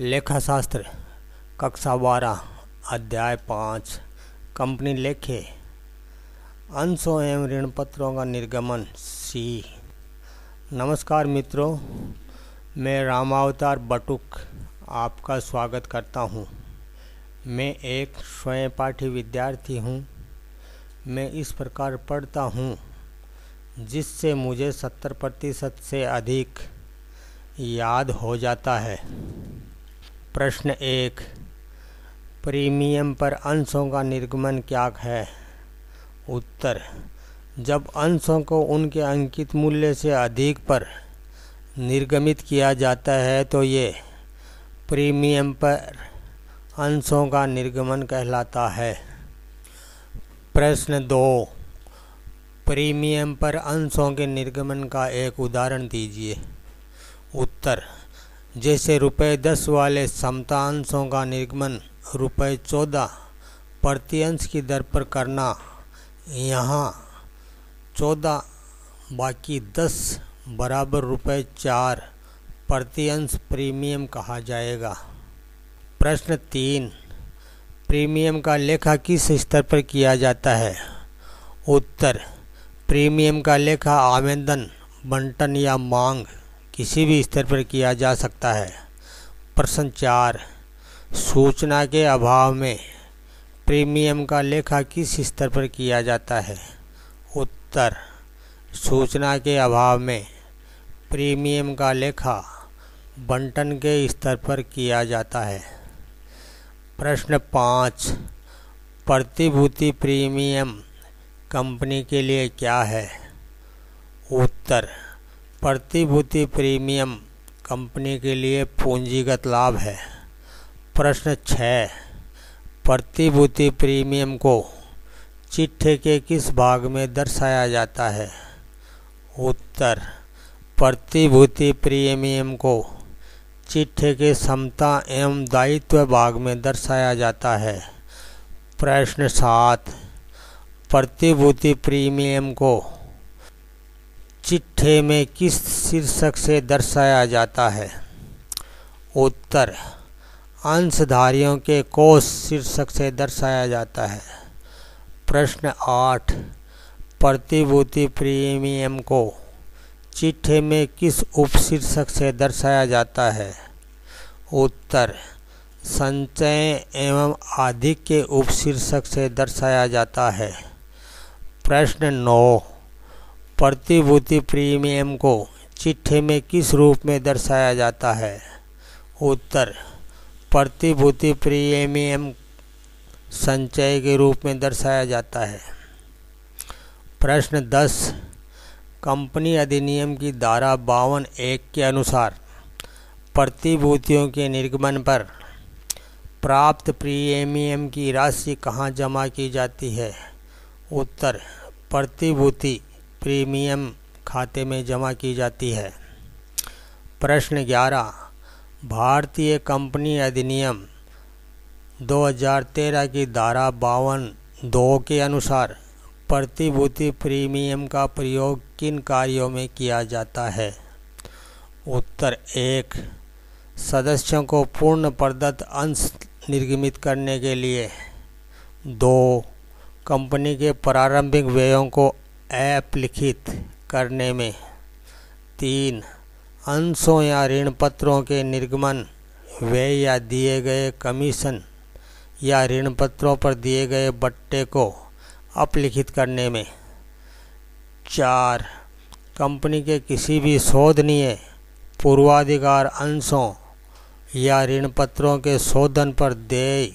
लेखा शास्त्र कक्षा बारह अध्याय पाँच कंपनी लेखे अंशों एवं ऋण पत्रों का निर्गमन सी नमस्कार मित्रों मैं रामावतार बटुक आपका स्वागत करता हूँ मैं एक स्वयं पाठी विद्यार्थी हूँ मैं इस प्रकार पढ़ता हूँ जिससे मुझे सत्तर प्रतिशत से अधिक याद हो जाता है प्रश्न एक प्रीमियम पर अंशों का निर्गमन क्या है उत्तर जब अंशों को उनके अंकित मूल्य से अधिक पर निर्गमित किया जाता है तो ये प्रीमियम पर अंशों का निर्गमन कहलाता है प्रश्न दो प्रीमियम पर अंशों के निर्गमन का एक उदाहरण दीजिए उत्तर जैसे रुपये दस वाले समतांशों का निर्गमन रुपये चौदह प्रतिअंश की दर पर करना यहाँ चौदह बाकी दस बराबर रुपये चार प्रतिअंश प्रीमियम कहा जाएगा प्रश्न तीन प्रीमियम का लेखा किस स्तर पर किया जाता है उत्तर प्रीमियम का लेखा आवेदन बंटन या मांग किसी भी स्तर पर किया जा सकता है प्रश्न चार सूचना के अभाव में प्रीमियम का लेखा किस स्तर पर किया जाता है उत्तर सूचना के अभाव में प्रीमियम का लेखा बंटन के स्तर पर किया जाता है प्रश्न पाँच प्रतिभूति प्रीमियम कंपनी के लिए क्या है उत्तर प्रतिभूति प्रीमियम कंपनी के लिए पूंजीगत लाभ है प्रश्न छः प्रतिभूति प्रीमियम को चिट्ठे के किस भाग में दर्शाया जाता है उत्तर प्रतिभूति प्रीमियम को चिट्ठे के क्षमता एवं दायित्व भाग में दर्शाया जाता है प्रश्न सात प्रतिभूति प्रीमियम को चिट्ठे में किस शीर्षक से दर्शाया जाता है उत्तर अंशधारियों के कोष शीर्षक से दर्शाया जाता है प्रश्न आठ प्रतिभूति प्रीमियम को चिट्ठे में किस उपशीर्षक से दर्शाया जाता है उत्तर संचय एवं आदि के उपशीर्षक से दर्शाया जाता है प्रश्न नौ प्रतिभूति प्रीमियम को चिट्ठे में किस रूप में दर्शाया जाता है उत्तर प्रतिभूति प्रीमियम संचय के रूप में दर्शाया जाता है प्रश्न दस कंपनी अधिनियम की धारा बावन एक के अनुसार प्रतिभूतियों के निर्गमन पर प्राप्त प्रीमियम की राशि कहाँ जमा की जाती है उत्तर प्रतिभूति प्रीमियम खाते में जमा की जाती है प्रश्न 11 भारतीय कंपनी अधिनियम 2013 की धारा बावन दो के अनुसार प्रतिभूति प्रीमियम का प्रयोग किन कार्यों में किया जाता है उत्तर एक सदस्यों को पूर्ण प्रदत्त अंश निर्गमित करने के लिए दो कंपनी के प्रारंभिक व्ययों को ऐप लिखित करने में तीन अंशों या ऋण पत्रों के निर्गमन व्यय या दिए गए कमीशन या ऋण पत्रों पर दिए गए बट्टे को अपलिखित करने में चार कंपनी के किसी भी शोधनीय पूर्वाधिकार अंशों या ऋण पत्रों के शोधन पर देय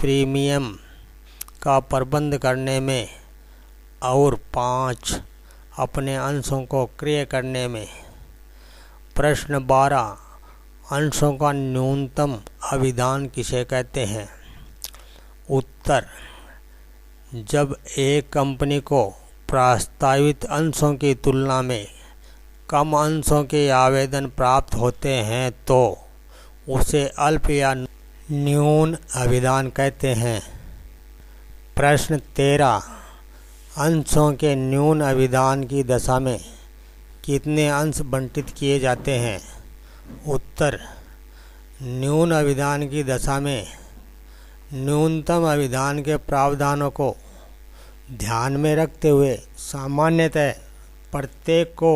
प्रीमियम का प्रबंध करने में और पाँच अपने अंशों को क्रिय करने में प्रश्न बारह अंशों का न्यूनतम अभिधान किसे कहते हैं उत्तर जब एक कंपनी को प्रस्तावित अंशों की तुलना में कम अंशों के आवेदन प्राप्त होते हैं तो उसे अल्प या न्यून अभिधान कहते हैं प्रश्न तेरह अंशों के न्यून अभिधान की दशा में कितने अंश बंटित किए जाते हैं उत्तर न्यून अभिधान की दशा में न्यूनतम अभिधान के प्रावधानों को ध्यान में रखते हुए सामान्यतः प्रत्येक को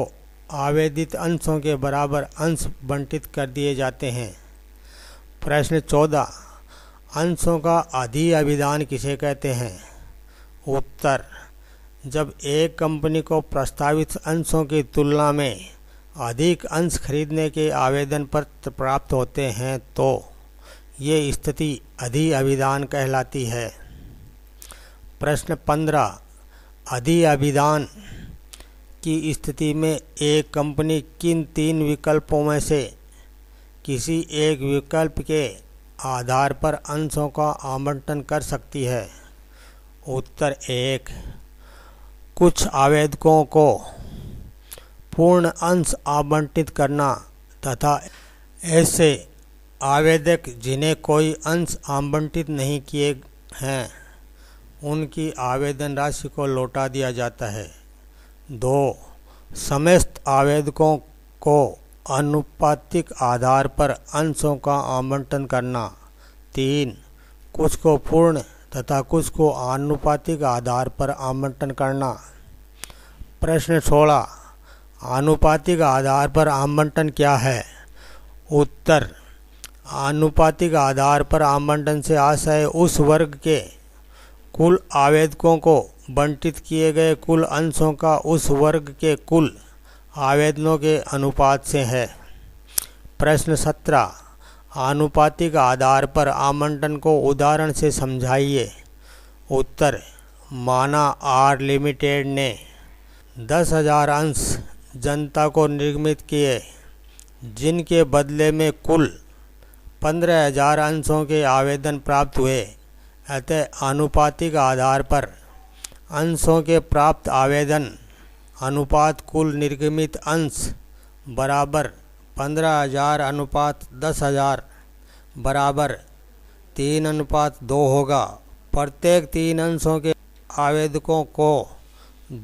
आवेदित अंशों के बराबर अंश बंटित कर दिए जाते हैं प्रश्न चौदह अंशों का अधि अभिधान किसे कहते हैं उत्तर जब एक कंपनी को प्रस्तावित अंशों की तुलना में अधिक अंश खरीदने के आवेदन पत्र प्राप्त होते हैं तो ये स्थिति अधि अभिदान कहलाती है प्रश्न पंद्रह अधि अभिधान की स्थिति में एक कंपनी किन तीन विकल्पों में से किसी एक विकल्प के आधार पर अंशों का आवंटन कर सकती है उत्तर एक कुछ आवेदकों को पूर्ण अंश आवंटित करना तथा ऐसे आवेदक जिन्हें कोई अंश आवंटित नहीं किए हैं उनकी आवेदन राशि को लौटा दिया जाता है दो समस्त आवेदकों को अनुपातिक आधार पर अंशों का आवंटन करना तीन कुछ को पूर्ण तथा कुछ को आनुपातिक आधार पर आमंटन करना प्रश्न सोलह आनुपातिक आधार पर आमंटन क्या है उत्तर आनुपातिक आधार पर आमंटन से आशय उस वर्ग के कुल आवेदकों को बंटित किए गए कुल अंशों का उस वर्ग के कुल आवेदनों के अनुपात से है प्रश्न सत्रह आनुपातिक आधार पर आमंटन को उदाहरण से समझाइए उत्तर माना आर लिमिटेड ने दस हजार अंश जनता को निर्मित किए जिनके बदले में कुल पंद्रह हजार अंशों के आवेदन प्राप्त हुए अतः आनुपातिक आधार पर अंशों के प्राप्त आवेदन अनुपात कुल निर्गमित अंश बराबर पंद्रह हजार अनुपात दस हजार बराबर तीन अनुपात दो होगा प्रत्येक तीन अंशों के आवेदकों को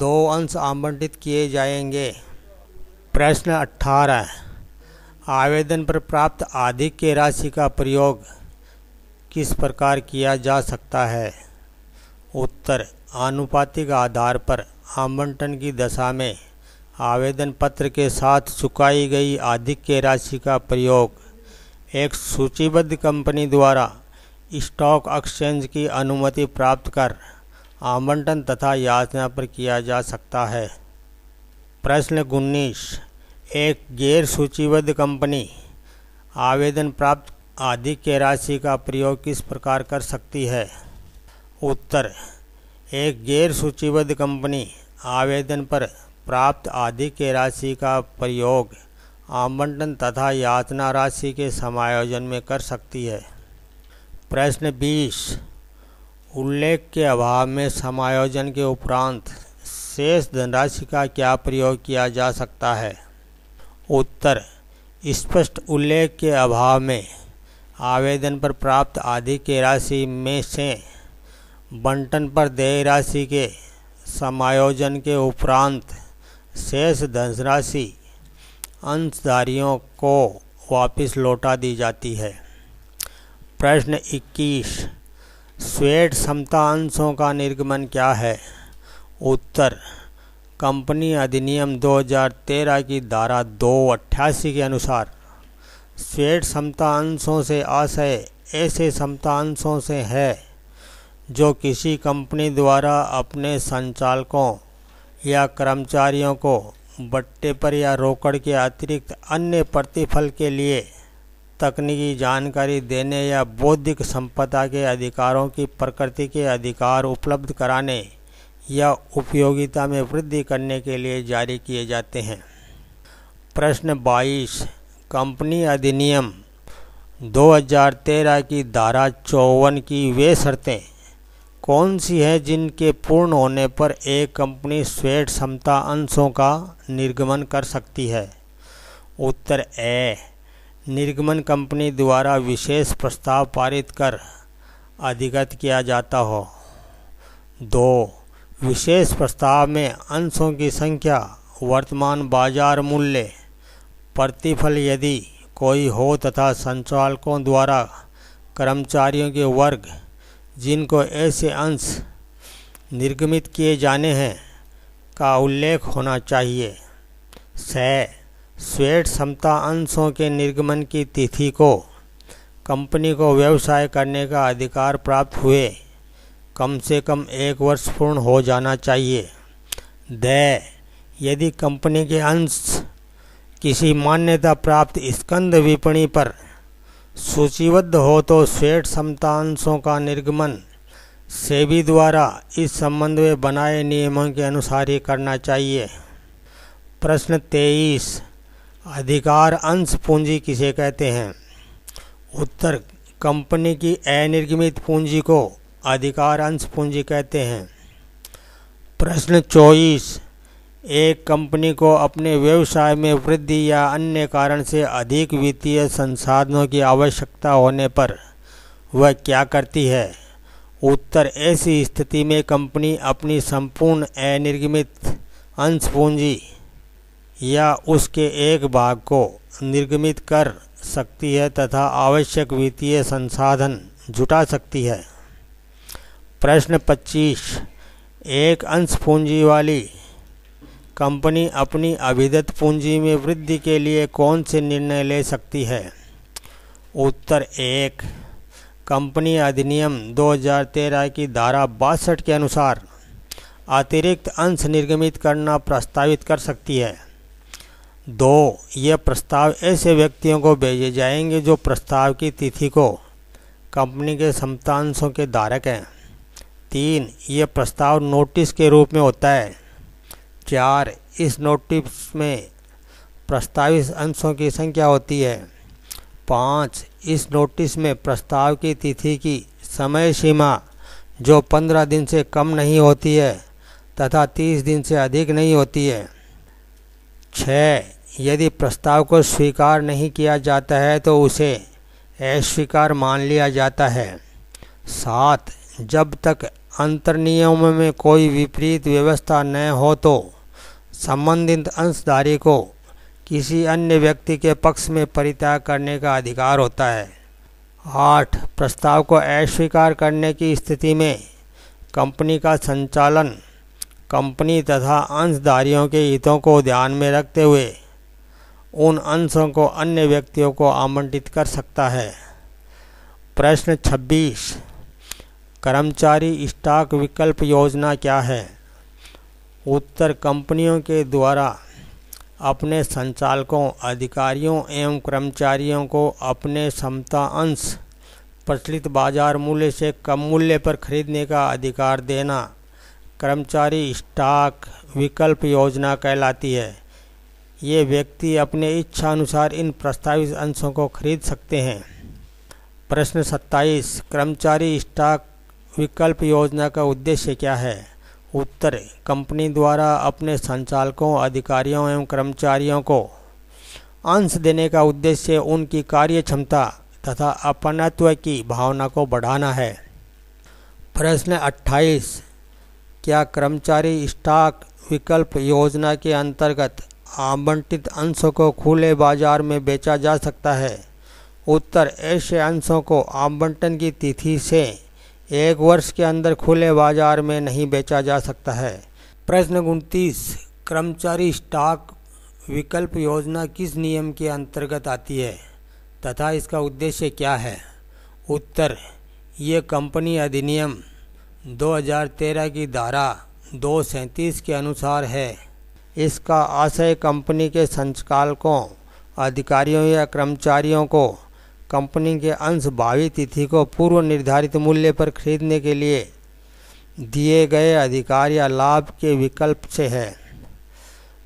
दो अंश आवंटित किए जाएंगे प्रश्न अठारह आवेदन पर प्राप्त आधिक के राशि का प्रयोग किस प्रकार किया जा सकता है उत्तर आनुपातिक आधार पर आवंटन की दशा में आवेदन पत्र के साथ चुकाई गई अधिक के राशि का प्रयोग एक सूचीबद्ध कंपनी द्वारा स्टॉक एक्सचेंज की अनुमति प्राप्त कर आमंटन तथा याचना पर किया जा सकता है प्रश्न उन्नीस एक गैर सूचीबद्ध कंपनी आवेदन प्राप्त अधिक के राशि का प्रयोग किस प्रकार कर सकती है उत्तर एक गैर सूचीबद्ध कंपनी आवेदन पर प्राप्त आदि के राशि का प्रयोग आमंडन तथा यातना राशि के समायोजन में कर सकती है प्रश्न 20 उल्लेख के अभाव में समायोजन के उपरांत शेष धनराशि का क्या प्रयोग किया जा सकता है उत्तर स्पष्ट उल्लेख के अभाव में आवेदन पर प्राप्त आदि के राशि में से बंटन पर देय राशि के समायोजन के उपरांत शेष धनराशि अंशधारियों को वापस लौटा दी जाती है प्रश्न 21 स्वेट क्षमता अंशों का निर्गमन क्या है उत्तर कंपनी अधिनियम 2013 की धारा दो अट्ठासी के अनुसार स्वेट क्षमता अंशों से आशय ऐसे क्षमता अंशों से है जो किसी कंपनी द्वारा अपने संचालकों या कर्मचारियों को बट्टे पर या रोकड़ के अतिरिक्त अन्य प्रतिफल के लिए तकनीकी जानकारी देने या बौद्धिक संपदा के अधिकारों की प्रकृति के अधिकार उपलब्ध कराने या उपयोगिता में वृद्धि करने के लिए जारी किए जाते हैं प्रश्न 22 कंपनी अधिनियम 2013 की धारा चौवन की वे शर्तें कौन सी है जिनके पूर्ण होने पर एक कंपनी स्वेट क्षमता अंशों का निर्गमन कर सकती है उत्तर ए निर्गमन कंपनी द्वारा विशेष प्रस्ताव पारित कर अधिगत किया जाता हो दो विशेष प्रस्ताव में अंशों की संख्या वर्तमान बाजार मूल्य प्रतिफल यदि कोई हो तथा संचालकों द्वारा कर्मचारियों के वर्ग जिनको ऐसे अंश निर्गमित किए जाने हैं का उल्लेख होना चाहिए स स्वेट क्षमता अंशों के निर्गमन की तिथि को कंपनी को व्यवसाय करने का अधिकार प्राप्त हुए कम से कम एक वर्ष पूर्ण हो जाना चाहिए द यदि कंपनी के अंश किसी मान्यता प्राप्त स्कंद विपणी पर सूचीबद्ध हो तो श्वेत समतांशों का निर्गमन सेबी द्वारा इस संबंध में बनाए नियमों के अनुसार ही करना चाहिए प्रश्न तेईस अधिकार अंश पूंजी किसे कहते हैं उत्तर कंपनी की अनिर्गमित पूंजी को अधिकार अंश पूंजी कहते हैं प्रश्न चौबीस एक कंपनी को अपने व्यवसाय में वृद्धि या अन्य कारण से अधिक वित्तीय संसाधनों की आवश्यकता होने पर वह क्या करती है उत्तर ऐसी स्थिति में कंपनी अपनी संपूर्ण अनिर्गमित अंश पूंजी या उसके एक भाग को निर्गमित कर सकती है तथा आवश्यक वित्तीय संसाधन जुटा सकती है प्रश्न 25 एक अंश पूंजी वाली कंपनी अपनी अभिदत पूंजी में वृद्धि के लिए कौन से निर्णय ले सकती है उत्तर एक कंपनी अधिनियम 2013 की धारा बासठ के अनुसार अतिरिक्त अंश निर्गमित करना प्रस्तावित कर सकती है दो ये प्रस्ताव ऐसे व्यक्तियों को भेजे जाएंगे जो प्रस्ताव की तिथि को कंपनी के समतांशों के धारक हैं तीन ये प्रस्ताव नोटिस के रूप में होता है चार इस नोटिस में प्रस्तावित अंशों की संख्या होती है पाँच इस नोटिस में प्रस्ताव की तिथि की समय सीमा जो पंद्रह दिन से कम नहीं होती है तथा तीस दिन से अधिक नहीं होती है छ यदि प्रस्ताव को स्वीकार नहीं किया जाता है तो उसे अस्वीकार मान लिया जाता है सात जब तक अंतर्नियम में कोई विपरीत व्यवस्था न हो तो संबंधित अंशधारी को किसी अन्य व्यक्ति के पक्ष में परित्याग करने का अधिकार होता है आठ प्रस्ताव को अस्वीकार करने की स्थिति में कंपनी का संचालन कंपनी तथा अंशधारियों के हितों को ध्यान में रखते हुए उन अंशों को अन्य व्यक्तियों को आमंत्रित कर सकता है प्रश्न 26 कर्मचारी स्टॉक विकल्प योजना क्या है उत्तर कंपनियों के द्वारा अपने संचालकों अधिकारियों एवं कर्मचारियों को अपने क्षमता अंश प्रचलित बाजार मूल्य से कम मूल्य पर खरीदने का अधिकार देना कर्मचारी स्टॉक विकल्प योजना कहलाती है ये व्यक्ति अपने इच्छा अनुसार इन प्रस्तावित अंशों को खरीद सकते हैं प्रश्न 27 कर्मचारी स्टॉक विकल्प योजना का उद्देश्य क्या है उत्तर कंपनी द्वारा अपने संचालकों अधिकारियों एवं कर्मचारियों को अंश देने का उद्देश्य उनकी कार्य क्षमता तथा अपनत्व की भावना को बढ़ाना है प्रश्न 28 क्या कर्मचारी स्टॉक विकल्प योजना के अंतर्गत आवंटित अंशों को खुले बाजार में बेचा जा सकता है उत्तर ऐसे अंशों को आवंटन की तिथि से एक वर्ष के अंदर खुले बाजार में नहीं बेचा जा सकता है प्रश्न उनतीस कर्मचारी स्टॉक विकल्प योजना किस नियम के अंतर्गत आती है तथा इसका उद्देश्य क्या है उत्तर ये कंपनी अधिनियम 2013 की धारा दो सैंतीस के अनुसार है इसका आशय कंपनी के संचालकों अधिकारियों या कर्मचारियों को कंपनी के अंश भावी तिथि को पूर्व निर्धारित मूल्य पर खरीदने के लिए दिए गए अधिकार या लाभ के विकल्प से है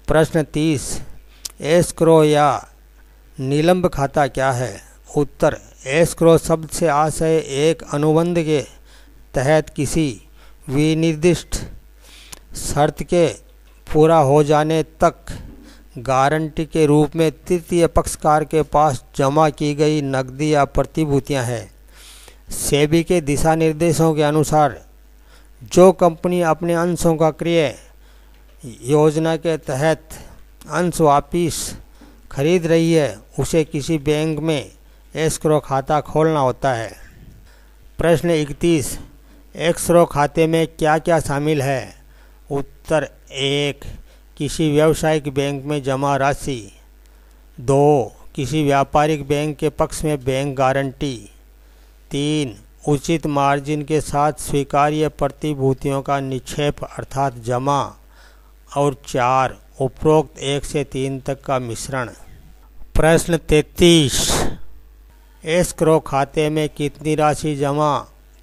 प्रश्न तीस एस्क्रो या निलंब खाता क्या है उत्तर एस्क्रो शब्द से आशय एक अनुबंध के तहत किसी विनिर्दिष्ट शर्त के पूरा हो जाने तक गारंटी के रूप में तृतीय पक्षकार के पास जमा की गई नकदी या प्रतिभूतियां हैं सेबी के दिशा निर्देशों के अनुसार जो कंपनी अपने अंशों का क्रय योजना के तहत अंश वापिस खरीद रही है उसे किसी बैंक में एस्क्रो खाता खोलना होता है प्रश्न इकतीस एक्सरो खाते में क्या क्या शामिल है उत्तर एक किसी व्यावसायिक बैंक में जमा राशि दो किसी व्यापारिक बैंक के पक्ष में बैंक गारंटी तीन उचित मार्जिन के साथ स्वीकार्य प्रतिभूतियों का निक्षेप अर्थात जमा और चार उपरोक्त एक से तीन तक का मिश्रण प्रश्न तैतीस एस्क्रो खाते में कितनी राशि जमा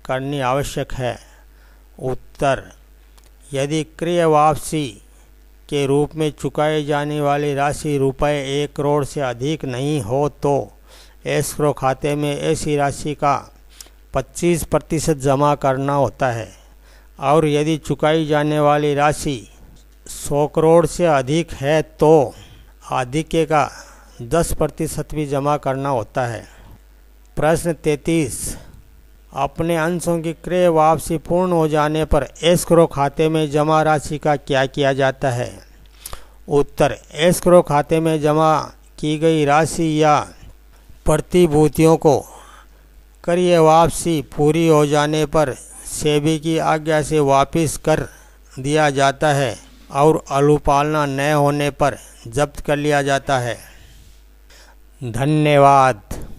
करनी आवश्यक है उत्तर यदि क्रिय वापसी के रूप में चुकाए जाने वाली राशि रुपये एक करोड़ से अधिक नहीं हो तो एस्क्रो खाते में ऐसी राशि का 25 प्रतिशत जमा करना होता है और यदि चुकाई जाने वाली राशि 100 करोड़ से अधिक है तो आधिक्य का 10 प्रतिशत भी जमा करना होता है प्रश्न 33 अपने अंशों की क्रय वापसी पूर्ण हो जाने पर एस्क्रो खाते में जमा राशि का क्या किया जाता है उत्तर एस्क्रो खाते में जमा की गई राशि या प्रतिभूतियों को क्रय वापसी पूरी हो जाने पर सेबी की आज्ञा से वापस कर दिया जाता है और अनुपालना न होने पर जब्त कर लिया जाता है धन्यवाद